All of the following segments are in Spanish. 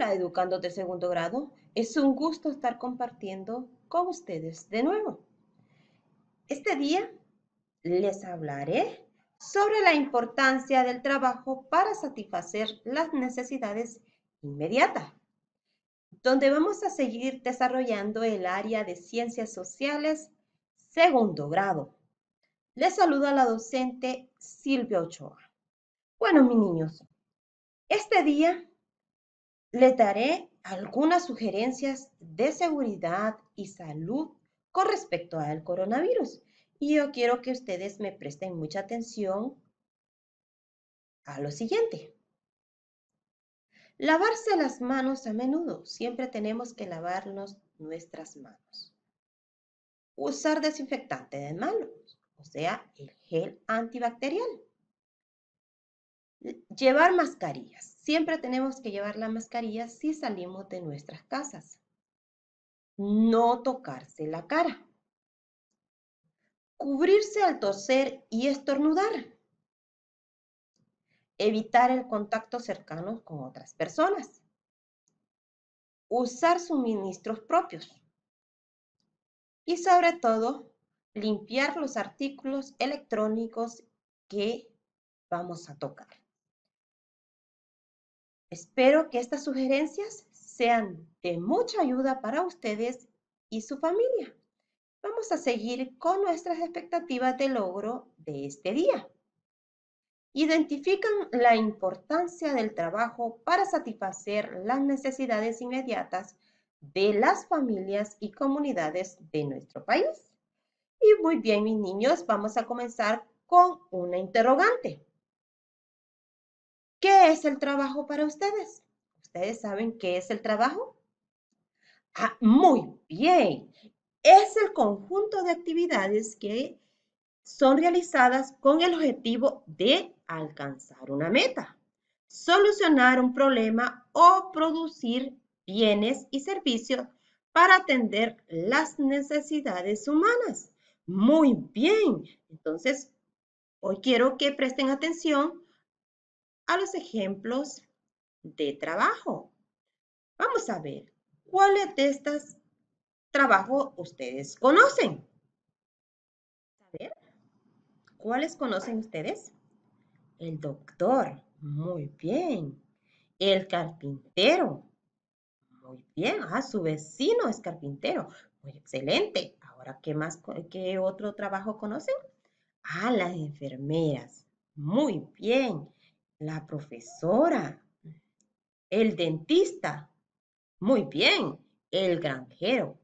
Hola, de segundo grado. Es un gusto estar compartiendo con ustedes de nuevo. Este día les hablaré sobre la importancia del trabajo para satisfacer las necesidades inmediatas, donde vamos a seguir desarrollando el área de ciencias sociales segundo grado. Les saluda la docente Silvia Ochoa. Bueno, mis niños, este día les daré algunas sugerencias de seguridad y salud con respecto al coronavirus. Y yo quiero que ustedes me presten mucha atención a lo siguiente. Lavarse las manos a menudo. Siempre tenemos que lavarnos nuestras manos. Usar desinfectante de manos, o sea, el gel antibacterial. Llevar mascarillas. Siempre tenemos que llevar la mascarilla si salimos de nuestras casas. No tocarse la cara. Cubrirse al toser y estornudar. Evitar el contacto cercano con otras personas. Usar suministros propios. Y sobre todo, limpiar los artículos electrónicos que vamos a tocar. Espero que estas sugerencias sean de mucha ayuda para ustedes y su familia. Vamos a seguir con nuestras expectativas de logro de este día. Identifican la importancia del trabajo para satisfacer las necesidades inmediatas de las familias y comunidades de nuestro país. Y muy bien, mis niños, vamos a comenzar con una interrogante. ¿Qué es el trabajo para ustedes? ¿Ustedes saben qué es el trabajo? Ah, muy bien. Es el conjunto de actividades que son realizadas con el objetivo de alcanzar una meta, solucionar un problema o producir bienes y servicios para atender las necesidades humanas. Muy bien. Entonces, hoy quiero que presten atención a los ejemplos de trabajo. Vamos a ver, ¿cuáles de estos trabajos ustedes conocen? A ¿cuáles conocen ustedes? El doctor, muy bien. El carpintero, muy bien. Ah, su vecino es carpintero, muy excelente. Ahora, ¿qué más, qué otro trabajo conocen? Ah, las enfermeras, muy bien. La profesora. El dentista. Muy bien. El granjero.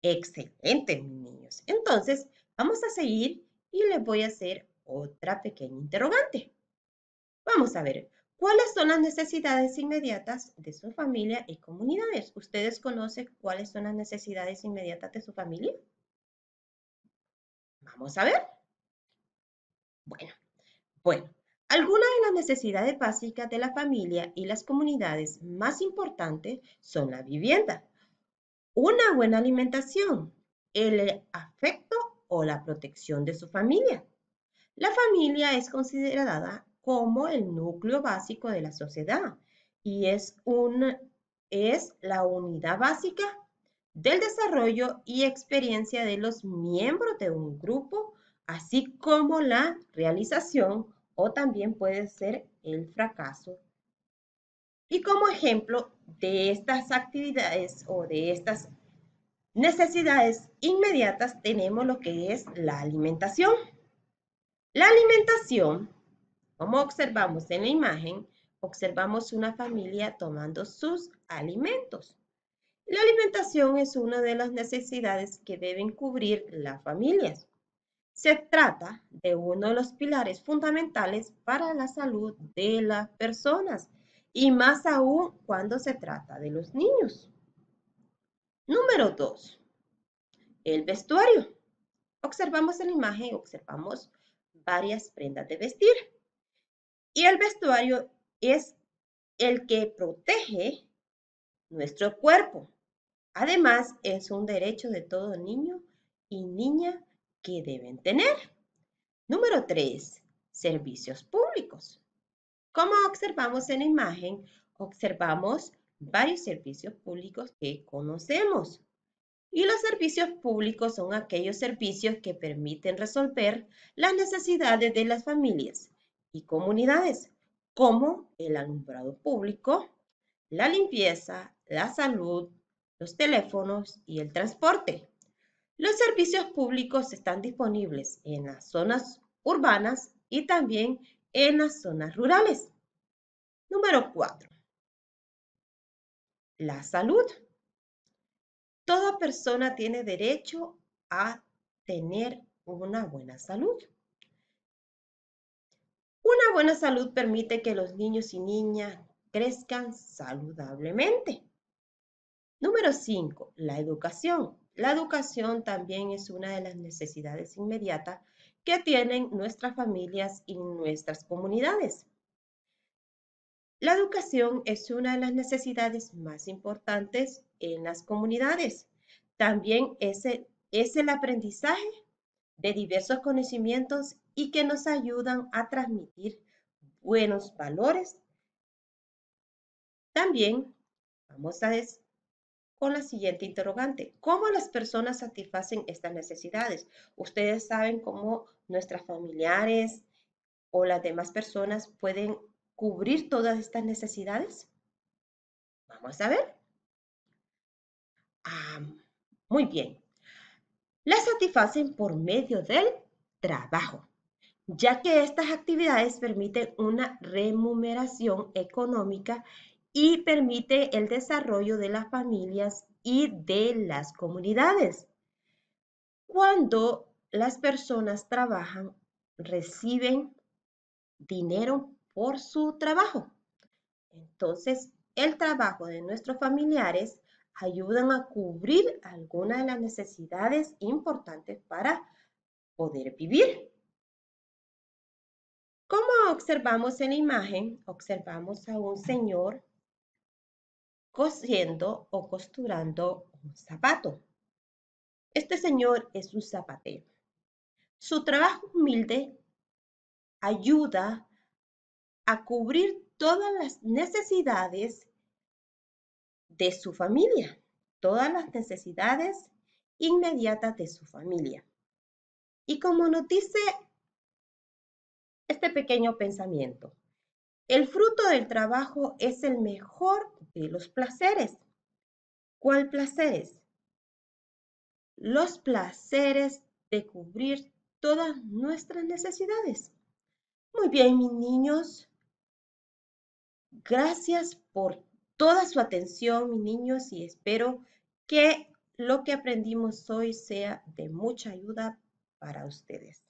Excelente, mis niños. Entonces, vamos a seguir y les voy a hacer otra pequeña interrogante. Vamos a ver, ¿cuáles son las necesidades inmediatas de su familia y comunidades? ¿Ustedes conocen cuáles son las necesidades inmediatas de su familia? Vamos a ver. Bueno, bueno, algunas de las necesidades básicas de la familia y las comunidades más importantes son la vivienda, una buena alimentación, el afecto o la protección de su familia. La familia es considerada como el núcleo básico de la sociedad y es, un, es la unidad básica del desarrollo y experiencia de los miembros de un grupo, así como la realización o también puede ser el fracaso. Y como ejemplo de estas actividades o de estas necesidades inmediatas tenemos lo que es la alimentación. La alimentación, como observamos en la imagen, observamos una familia tomando sus alimentos. La alimentación es una de las necesidades que deben cubrir las familias. Se trata de uno de los pilares fundamentales para la salud de las personas y más aún cuando se trata de los niños. Número 2. El vestuario. Observamos en la imagen, observamos varias prendas de vestir. Y el vestuario es el que protege nuestro cuerpo. Además, es un derecho de todo niño y niña deben tener. Número 3. Servicios públicos. Como observamos en la imagen, observamos varios servicios públicos que conocemos. Y los servicios públicos son aquellos servicios que permiten resolver las necesidades de las familias y comunidades, como el alumbrado público, la limpieza, la salud, los teléfonos y el transporte. Los servicios públicos están disponibles en las zonas urbanas y también en las zonas rurales. Número 4. La salud. Toda persona tiene derecho a tener una buena salud. Una buena salud permite que los niños y niñas crezcan saludablemente. Número 5. La educación. La educación también es una de las necesidades inmediatas que tienen nuestras familias y nuestras comunidades. La educación es una de las necesidades más importantes en las comunidades. También es el, aprendizaje de diversos conocimientos y que nos ayudan a transmitir buenos valores. También vamos a, decir, con la siguiente interrogante. ¿Cómo las personas satisfacen estas necesidades? Ustedes saben cómo nuestras familiares o las demás personas pueden cubrir todas estas necesidades. Vamos a ver. Ah, muy bien. Las satisfacen por medio del trabajo, ya que estas actividades permiten una remuneración económica y permite el desarrollo de las familias y de las comunidades. Cuando las personas trabajan, reciben dinero por su trabajo. Entonces, el trabajo de nuestros familiares ayudan a cubrir algunas de las necesidades importantes para poder vivir. Como observamos en la imagen, observamos a un señor cosiendo o costurando un zapato. Este señor es un zapatero. Su trabajo humilde ayuda a cubrir todas las necesidades de su familia, todas las necesidades inmediatas de su familia. Y como nos dice este pequeño pensamiento, el fruto del trabajo es el mejor de los placeres. ¿Cuál placeres? Los placeres de cubrir todas nuestras necesidades. Muy bien, mis niños. Gracias por toda su atención, mis niños, y espero que lo que aprendimos hoy sea de mucha ayuda para ustedes.